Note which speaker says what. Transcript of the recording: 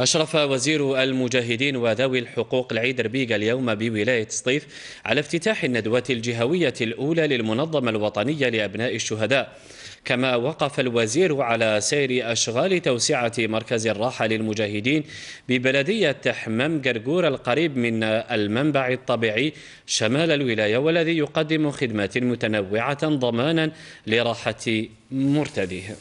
Speaker 1: أشرف وزير المجاهدين وذوي الحقوق العيد ربيق اليوم بولاية سطيف على افتتاح الندوة الجهوية الأولى للمنظمة الوطنية لأبناء الشهداء كما وقف الوزير على سير أشغال توسعة مركز الراحة للمجاهدين ببلدية حمام قرقور القريب من المنبع الطبيعي شمال الولاية والذي يقدم خدمات متنوعة ضمانا لراحة مرتديه